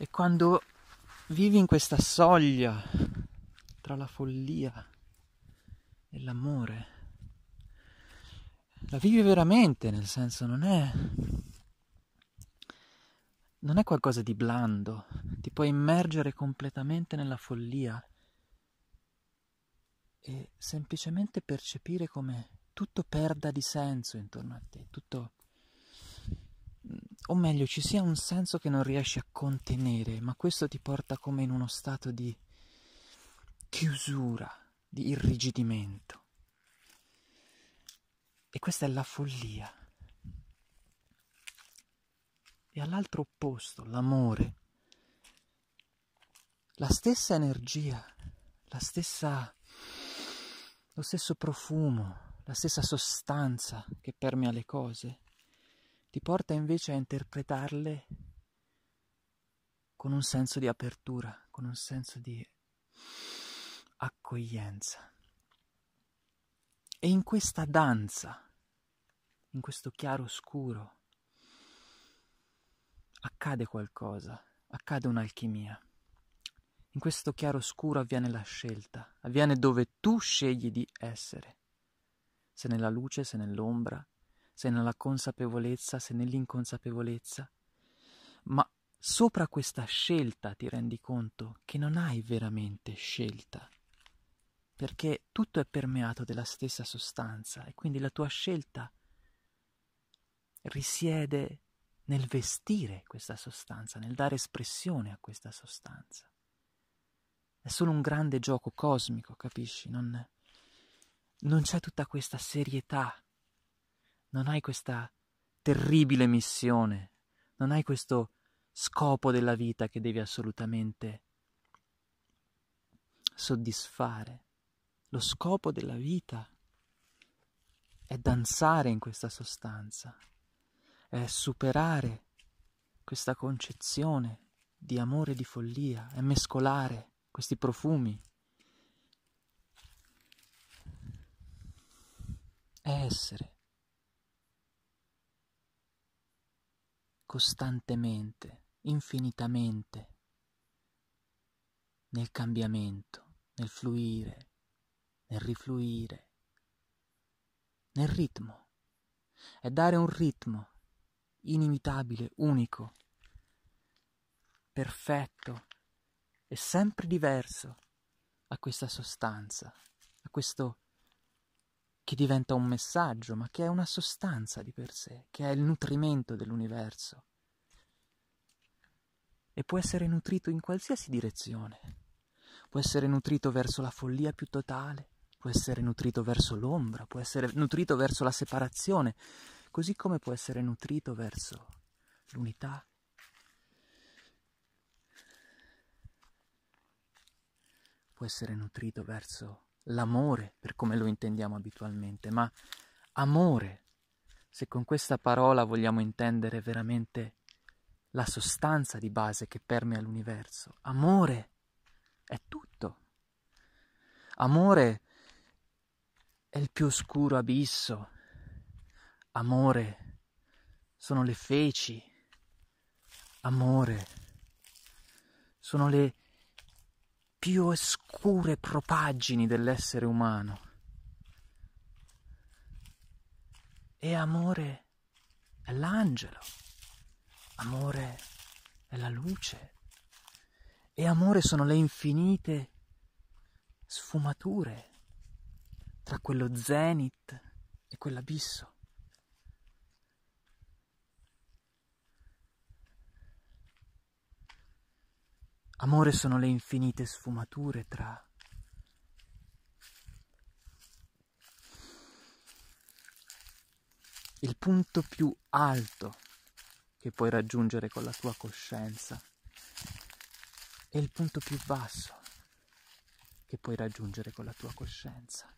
E quando vivi in questa soglia tra la follia e l'amore, la vivi veramente, nel senso non è... Non è qualcosa di blando, ti puoi immergere completamente nella follia e semplicemente percepire come tutto perda di senso intorno a te, tutto o meglio ci sia un senso che non riesci a contenere, ma questo ti porta come in uno stato di chiusura, di irrigidimento. E questa è la follia. E all'altro opposto, l'amore, la stessa energia, la stessa, lo stesso profumo, la stessa sostanza che permea le cose, ti porta invece a interpretarle con un senso di apertura, con un senso di accoglienza. E in questa danza, in questo chiaro scuro, accade qualcosa, accade un'alchimia. In questo chiaro scuro avviene la scelta, avviene dove tu scegli di essere, se nella luce, se nell'ombra, se nella consapevolezza, se nell'inconsapevolezza, ma sopra questa scelta ti rendi conto che non hai veramente scelta, perché tutto è permeato della stessa sostanza e quindi la tua scelta risiede nel vestire questa sostanza, nel dare espressione a questa sostanza. È solo un grande gioco cosmico, capisci? Non, non c'è tutta questa serietà non hai questa terribile missione, non hai questo scopo della vita che devi assolutamente soddisfare. Lo scopo della vita è danzare in questa sostanza, è superare questa concezione di amore e di follia, è mescolare questi profumi. È essere costantemente, infinitamente, nel cambiamento, nel fluire, nel rifluire, nel ritmo. È dare un ritmo inimitabile, unico, perfetto e sempre diverso a questa sostanza, a questo che diventa un messaggio, ma che è una sostanza di per sé, che è il nutrimento dell'universo. E può essere nutrito in qualsiasi direzione. Può essere nutrito verso la follia più totale, può essere nutrito verso l'ombra, può essere nutrito verso la separazione, così come può essere nutrito verso l'unità. Può essere nutrito verso l'amore per come lo intendiamo abitualmente, ma amore, se con questa parola vogliamo intendere veramente la sostanza di base che permea l'universo. Amore è tutto. Amore è il più oscuro abisso. Amore sono le feci. Amore sono le più oscure propaggini dell'essere umano. E amore è l'angelo, amore è la luce, e amore sono le infinite sfumature tra quello zenith e quell'abisso. Amore sono le infinite sfumature tra... Il punto più alto che puoi raggiungere con la tua coscienza e il punto più basso che puoi raggiungere con la tua coscienza.